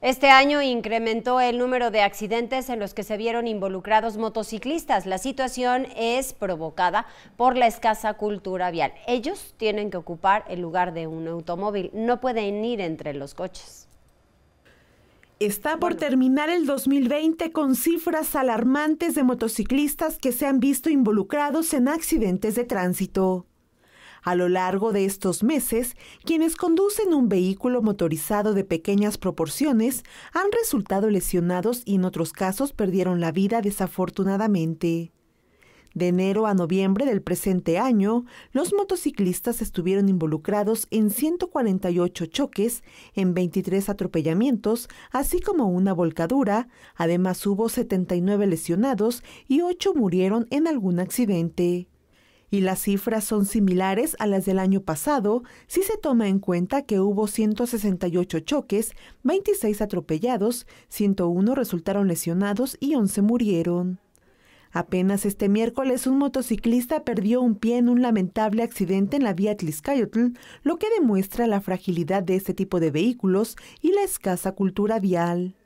Este año incrementó el número de accidentes en los que se vieron involucrados motociclistas. La situación es provocada por la escasa cultura vial. Ellos tienen que ocupar el lugar de un automóvil, no pueden ir entre los coches. Está por terminar el 2020 con cifras alarmantes de motociclistas que se han visto involucrados en accidentes de tránsito. A lo largo de estos meses, quienes conducen un vehículo motorizado de pequeñas proporciones han resultado lesionados y en otros casos perdieron la vida desafortunadamente. De enero a noviembre del presente año, los motociclistas estuvieron involucrados en 148 choques, en 23 atropellamientos, así como una volcadura. Además hubo 79 lesionados y 8 murieron en algún accidente y las cifras son similares a las del año pasado si se toma en cuenta que hubo 168 choques, 26 atropellados, 101 resultaron lesionados y 11 murieron. Apenas este miércoles un motociclista perdió un pie en un lamentable accidente en la vía Tliscayotl, lo que demuestra la fragilidad de este tipo de vehículos y la escasa cultura vial.